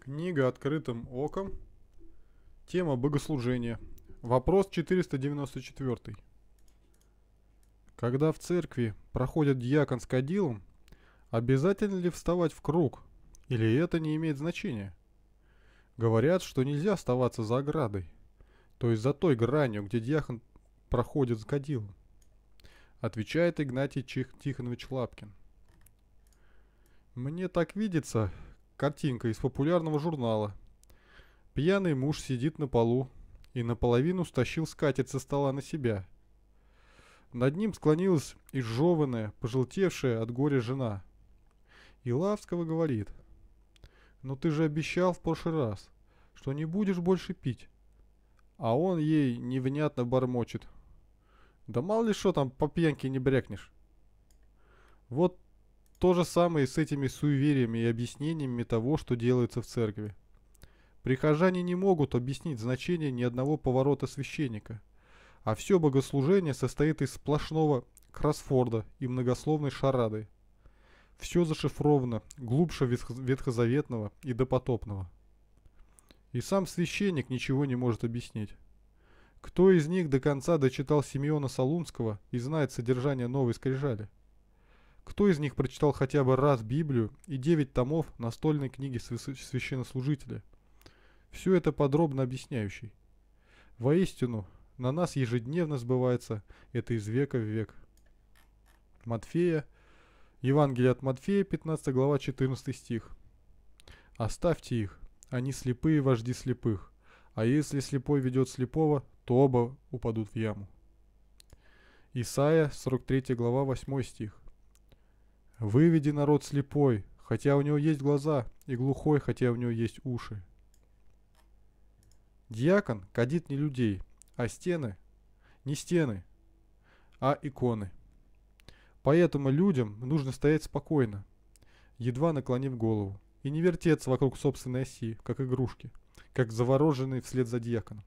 Книга «Открытым оком». Тема «Богослужение». Вопрос 494. Когда в церкви проходит дьякон с кадилом, обязательно ли вставать в круг, или это не имеет значения? Говорят, что нельзя оставаться за оградой, то есть за той гранью, где дьякон проходит с кадилом. Отвечает Игнатий Тихонович Лапкин. Мне так видится, Картинка из популярного журнала. Пьяный муж сидит на полу и наполовину стащил скатерть со стола на себя. Над ним склонилась изжеванная, пожелтевшая от горя жена. И Лавского говорит. «Но «Ну ты же обещал в прошлый раз, что не будешь больше пить». А он ей невнятно бормочет. «Да мало ли что там по пьянке не брякнешь». Вот то же самое и с этими суевериями и объяснениями того, что делается в церкви. Прихожане не могут объяснить значение ни одного поворота священника, а все богослужение состоит из сплошного кроссфорда и многословной шарады. Все зашифровано, глубже ветхозаветного и допотопного. И сам священник ничего не может объяснить. Кто из них до конца дочитал Симеона Солунского и знает содержание новой скрижали? Кто из них прочитал хотя бы раз Библию и девять томов настольной книги священнослужителя? Все это подробно объясняющий. Воистину, на нас ежедневно сбывается это из века в век. Матфея, Евангелие от Матфея, 15 глава, 14 стих. «Оставьте их, они слепые вожди слепых, а если слепой ведет слепого, то оба упадут в яму». Исайя, 43 глава, 8 стих. Выведи народ слепой, хотя у него есть глаза, и глухой, хотя у него есть уши. Дьякон кадит не людей, а стены, не стены, а иконы. Поэтому людям нужно стоять спокойно, едва наклонив голову, и не вертеться вокруг собственной оси, как игрушки, как завороженные вслед за дьяконом.